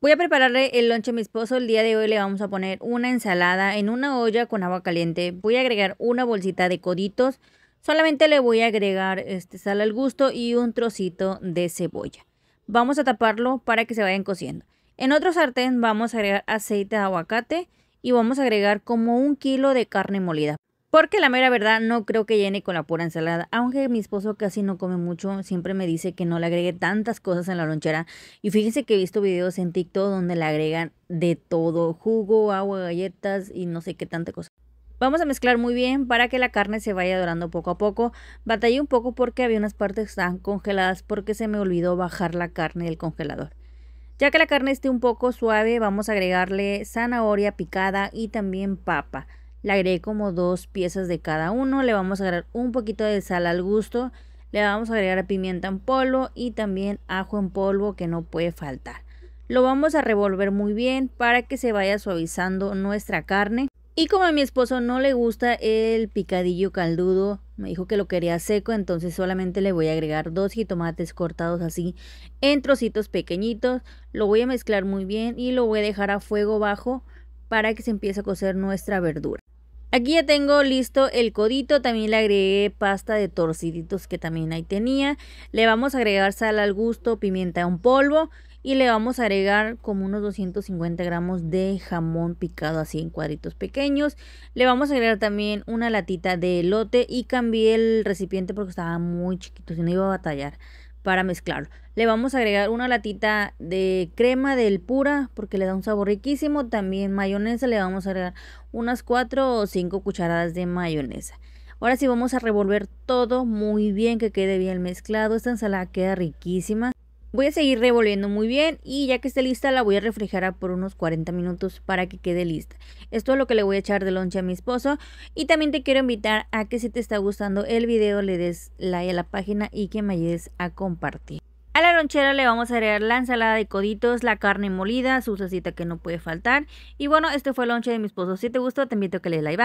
Voy a prepararle el lonche a mi esposo. El día de hoy le vamos a poner una ensalada en una olla con agua caliente. Voy a agregar una bolsita de coditos. Solamente le voy a agregar este, sal al gusto y un trocito de cebolla. Vamos a taparlo para que se vayan cociendo. En otro sartén vamos a agregar aceite de aguacate y vamos a agregar como un kilo de carne molida. Porque la mera verdad no creo que llene con la pura ensalada. Aunque mi esposo casi no come mucho, siempre me dice que no le agregue tantas cosas en la lonchera. Y fíjense que he visto videos en TikTok donde le agregan de todo, jugo, agua, galletas y no sé qué tanta cosa. Vamos a mezclar muy bien para que la carne se vaya dorando poco a poco. Batallé un poco porque había unas partes que estaban congeladas porque se me olvidó bajar la carne del congelador. Ya que la carne esté un poco suave, vamos a agregarle zanahoria picada y también papa. Le agregué como dos piezas de cada uno. Le vamos a agregar un poquito de sal al gusto. Le vamos a agregar pimienta en polvo y también ajo en polvo que no puede faltar. Lo vamos a revolver muy bien para que se vaya suavizando nuestra carne. Y como a mi esposo no le gusta el picadillo caldudo, me dijo que lo quería seco, entonces solamente le voy a agregar dos jitomates cortados así en trocitos pequeñitos. Lo voy a mezclar muy bien y lo voy a dejar a fuego bajo para que se empiece a cocer nuestra verdura. Aquí ya tengo listo el codito, también le agregué pasta de torciditos que también ahí tenía. Le vamos a agregar sal al gusto, pimienta en polvo y le vamos a agregar como unos 250 gramos de jamón picado así en cuadritos pequeños. Le vamos a agregar también una latita de elote y cambié el recipiente porque estaba muy chiquito, si no iba a batallar para mezclarlo. Le vamos a agregar una latita de crema del pura porque le da un sabor riquísimo. También mayonesa le vamos a agregar unas 4 o 5 cucharadas de mayonesa. Ahora sí vamos a revolver todo muy bien, que quede bien mezclado. Esta ensalada queda riquísima. Voy a seguir revolviendo muy bien y ya que esté lista la voy a refrigerar por unos 40 minutos para que quede lista. Esto es lo que le voy a echar de lonche a mi esposo y también te quiero invitar a que si te está gustando el video le des like a la página y que me ayudes a compartir. A la lonchera le vamos a agregar la ensalada de coditos, la carne molida, su salsita que no puede faltar. Y bueno, este fue el lonche de mi esposo. Si te gustó te invito a que le des like.